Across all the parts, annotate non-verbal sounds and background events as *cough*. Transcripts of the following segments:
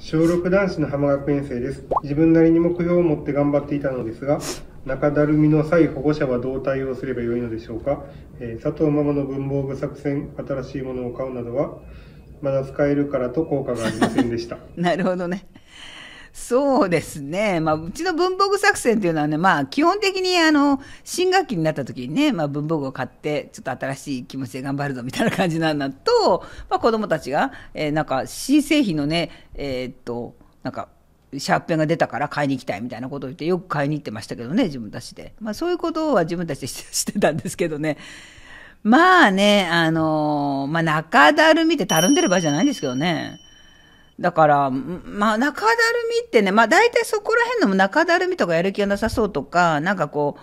小6男子の浜学園生です自分なりに目標を持って頑張っていたのですが中だるみの際保護者はどう対応すればよいのでしょうか、えー、佐藤ママの文房具作戦新しいものを買うなどはまだ使えるからと効果がありませんでした *laughs* なるほどねそうですね。まあ、うちの文房具作戦というのはね、まあ、基本的に、あの、新学期になった時にね、まあ、文房具を買って、ちょっと新しい気持ちで頑張るぞ、みたいな感じなんだと、まあ、子供たちが、えー、なんか、新製品のね、えー、っと、なんか、シャーペンが出たから買いに行きたいみたいなことを言って、よく買いに行ってましたけどね、自分たちで。まあ、そういうことは自分たちで *laughs* してたんですけどね。まあね、あのー、まあ、中だるみってたるんでる場合じゃないんですけどね。だから、まあ、中だるみってね、まあ、大体そこら辺のも中だるみとかやる気がなさそうとか、なんかこ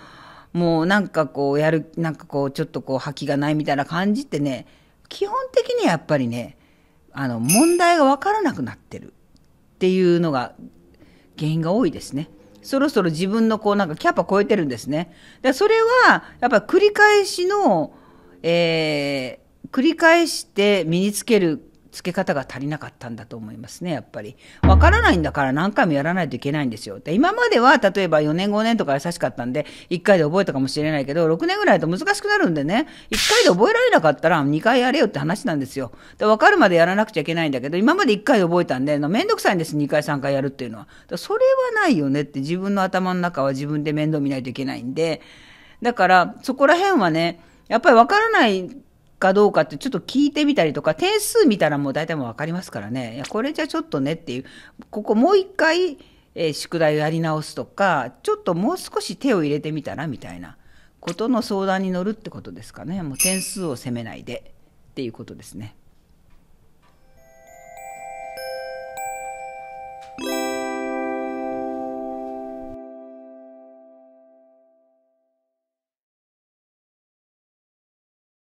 う、もうなんかこう、やる、なんかこう、ちょっとこう、吐きがないみたいな感じってね、基本的にはやっぱりね、あの、問題がわからなくなってるっていうのが、原因が多いですね。そろそろ自分のこう、なんかキャパ超えてるんですね。で、それは、やっぱり繰り返しの、えー、繰り返して身につける付け方が足りなかったんだと思いますね、やっぱり。わからないんだから何回もやらないといけないんですよ。で、今までは例えば4年5年とか優しかったんで、1回で覚えたかもしれないけど、6年ぐらいだと難しくなるんでね、1回で覚えられなかったら2回やれよって話なんですよ。で、わかるまでやらなくちゃいけないんだけど、今まで1回で覚えたんで、めんどくさいんです、2回3回やるっていうのは。それはないよねって自分の頭の中は自分で面倒見ないといけないんで、だからそこら辺はね、やっぱりわからないかどうかってちょっと聞いてみたりとか、点数見たらもう大体も分かりますからね、いや、これじゃちょっとねっていう、ここもう一回、えー、宿題をやり直すとか、ちょっともう少し手を入れてみたらみたいなことの相談に乗るってことですかね。もう点数を責めないでっていうことですね。